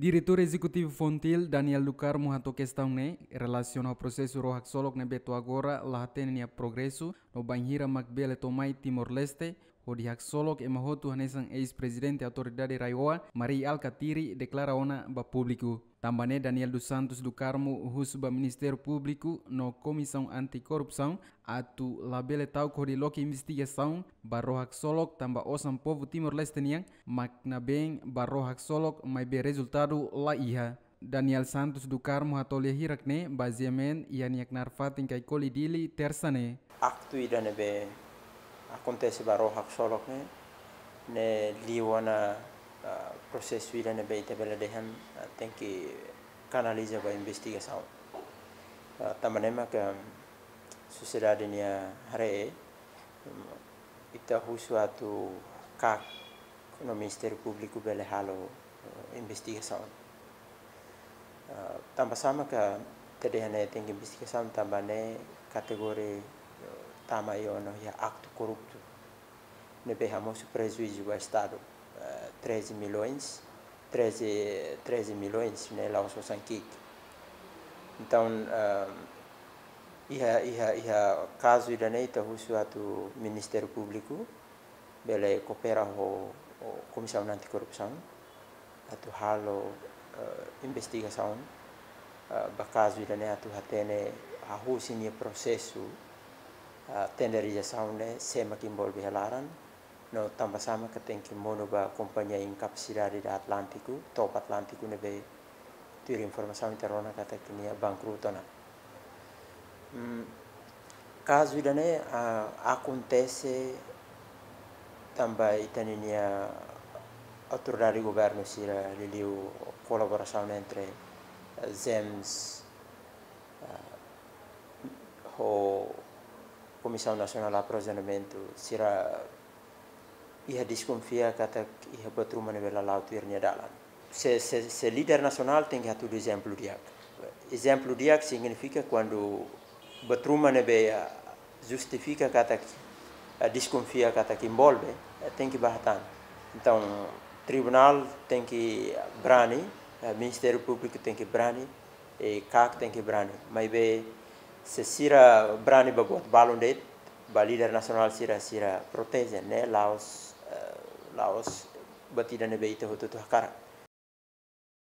Direktur Eksekutif Fontil, Daniel Lukar Muhato Questão-ne, relaciona o processo Rohaxolog na Beto agora, lá progresu progresso, no Banhira makbele Tomai Timor-Leste, ho dihak Solok e Mahotu Hanesan ex-presidente autoridade mari Maria katiri deklara ona ba publiku Tambane Daniel dos Santos do Carmo, russo ba Ministério publiku no anti korupsaun atu labele tau di loki ba rohak solok tamba osan povo Timor-Leste niang, makna ba rohak solok mai be resultado la iha. Daniel Santos do Carmo hatolia hirakne, baziamen yak narfatin kai koli dili tersane. Aktu idane be acontece barohak solok ne ne liwana proses wila ne beite bela dehan tenki kanaliza ba investigação tamanema ka sociedade nia hare ita husu atu kak no publiku publiku bela halo eh, investigação tambah sama ka tedehane hanya tinggi investigação tamba ne kategori Tama yono ya é acto corrupto. Nós é prejuízo é ao Estado uh, eh, 13 milhões, 13, 13 milhões né, lá em Moçambique. Então, uh, ia, ia, caso ida neita russo do Ministério Público, bele coopera com a Comissão de Anticorrupção, atu halo uh, eh, investigação, uh, bakazo ida ne atu hatene a Rússia processo tenderi ah, tenderija ya saune sema kimbolbi helaran no tamba sama keteng kimono ba kompanya kapsida di da Atlantiku top Atlantiku be tuir informasaun terona kata kini bangkrutona mm, caso idane a ah, acontece tamba itaninia autoridade governo sira liliu colaboração entre eh, ZEMS uh, ah, ho comissão Nacional de Aprovisionamento será ia desconfia kata ia batru manivela lautu irnia dalam. Se, se, se líder nacional tem que tudo exemplo dia. Exemplo dia significa quando batru manivela justifica kata a desconfia kata que envolve, tem que barratan. Então, tribunal tem que brani, Ministério Público tem que brani, e CAC tem que brani. Mas bem, Sesira sira brani bagot balundet ba leader nasional sira sira protege ne laos eh, laos batida ne beita hotu tu hakara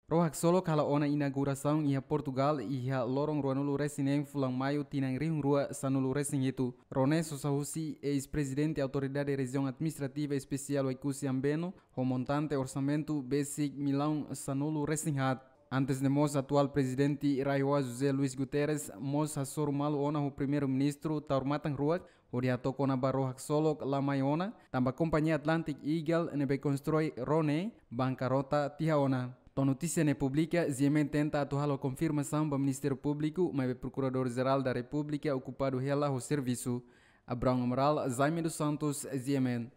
Rohak Solo kala ona saung ia Portugal ia lorong rua nulu resineng fulang maio tinang riung rua sanulu resing itu. Rone Sosahusi eis presidente autoridade region administrativa especial waikusi Ambeno, homontante orsamentu basic Milão sanulu hat. Antes de mos atual presidente Raioa José Luiz Guterres, mos hasor mal ona o primeiro-ministro Taurmatan Ruak, Oriato kona barohak solok lamayona, a companhia Atlantic Eagle nebe constrói Rone, bancarota tihaona. Então, notícia na pública, Ziemen tenta atuar a confirmação do Ministério Público, mas o Procurador-Geral da República ocupado rela o serviço. Abraão Amaral, Zaime dos Santos, Ziemen.